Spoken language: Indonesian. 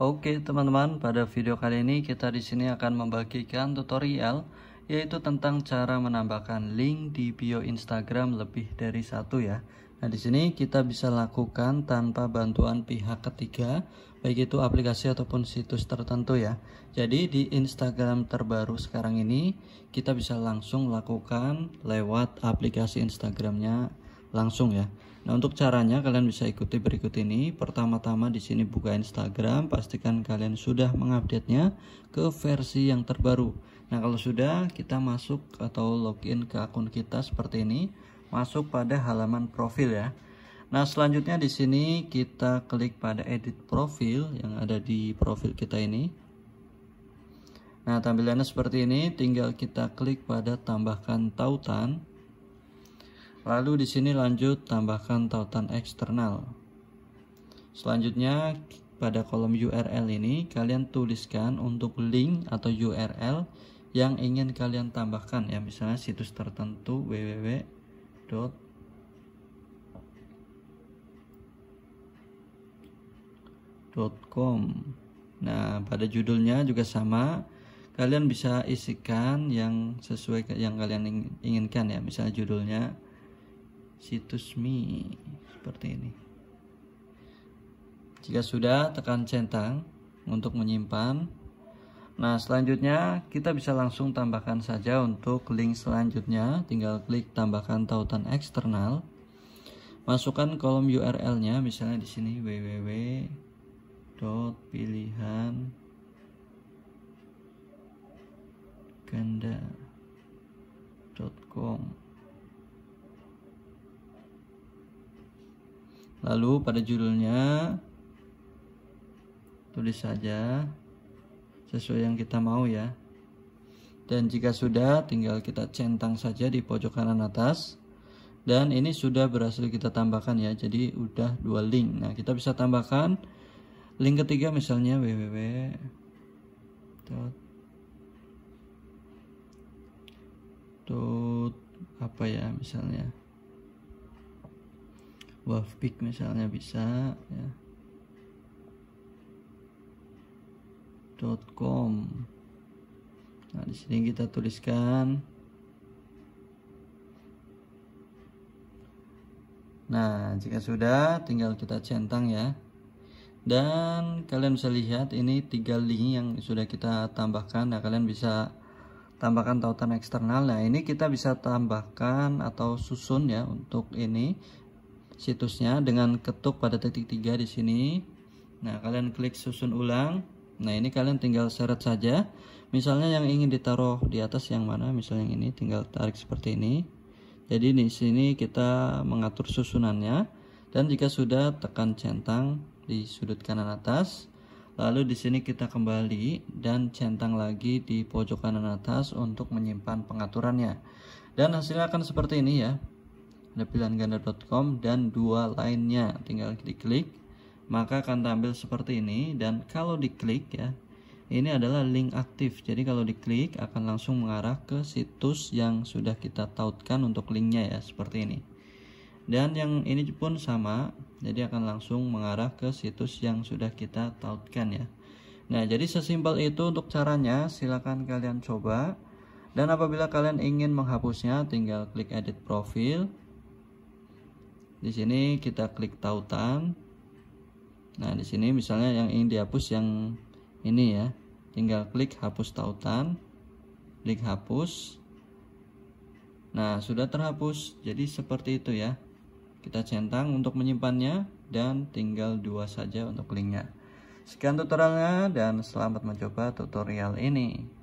Oke teman-teman, pada video kali ini kita di sini akan membagikan tutorial yaitu tentang cara menambahkan link di bio Instagram lebih dari satu ya. Nah, di sini kita bisa lakukan tanpa bantuan pihak ketiga, baik itu aplikasi ataupun situs tertentu ya. Jadi di Instagram terbaru sekarang ini kita bisa langsung lakukan lewat aplikasi Instagramnya langsung ya. Nah, untuk caranya kalian bisa ikuti berikut ini. Pertama-tama di sini buka Instagram, pastikan kalian sudah mengupdate-nya ke versi yang terbaru. Nah, kalau sudah, kita masuk atau login ke akun kita seperti ini, masuk pada halaman profil ya. Nah, selanjutnya di sini kita klik pada edit profil yang ada di profil kita ini. Nah, tampilannya seperti ini, tinggal kita klik pada tambahkan tautan. Lalu di sini lanjut tambahkan tautan eksternal. Selanjutnya pada kolom URL ini kalian tuliskan untuk link atau URL yang ingin kalian tambahkan ya misalnya situs tertentu www. .com. Nah, pada judulnya juga sama. Kalian bisa isikan yang sesuai yang kalian inginkan ya. Misalnya judulnya situs Mi seperti ini jika sudah tekan centang untuk menyimpan nah selanjutnya kita bisa langsung tambahkan saja untuk link selanjutnya tinggal klik tambahkan tautan eksternal masukkan kolom URL nya misalnya di sini www ganda.com Lalu pada judulnya tulis saja sesuai yang kita mau ya. Dan jika sudah tinggal kita centang saja di pojok kanan atas. Dan ini sudah berhasil kita tambahkan ya. Jadi udah dua link. Nah, kita bisa tambahkan link ketiga misalnya www Tut apa ya misalnya pick misalnya bisa ya .com nah di sini kita tuliskan Nah, jika sudah tinggal kita centang ya. Dan kalian bisa lihat ini tiga link yang sudah kita tambahkan. Nah, kalian bisa tambahkan tautan eksternal. Nah, ini kita bisa tambahkan atau susun ya untuk ini situsnya dengan ketuk pada titik tiga di sini. Nah, kalian klik susun ulang. Nah, ini kalian tinggal seret saja. Misalnya yang ingin ditaruh di atas yang mana, misalnya yang ini tinggal tarik seperti ini. Jadi di sini kita mengatur susunannya dan jika sudah tekan centang di sudut kanan atas. Lalu di sini kita kembali dan centang lagi di pojok kanan atas untuk menyimpan pengaturannya. Dan hasilnya akan seperti ini ya nabilanganda.com pilihan dan dua lainnya tinggal diklik maka akan tampil seperti ini dan kalau diklik ya ini adalah link aktif jadi kalau diklik akan langsung mengarah ke situs yang sudah kita tautkan untuk linknya ya seperti ini dan yang ini pun sama jadi akan langsung mengarah ke situs yang sudah kita tautkan ya nah jadi sesimpel itu untuk caranya silahkan kalian coba dan apabila kalian ingin menghapusnya tinggal klik edit profil di sini kita klik tautan. Nah, di sini misalnya yang ingin dihapus yang ini ya. Tinggal klik hapus tautan. Klik hapus. Nah, sudah terhapus. Jadi seperti itu ya. Kita centang untuk menyimpannya dan tinggal dua saja untuk linknya. Sekian tutorialnya dan selamat mencoba tutorial ini.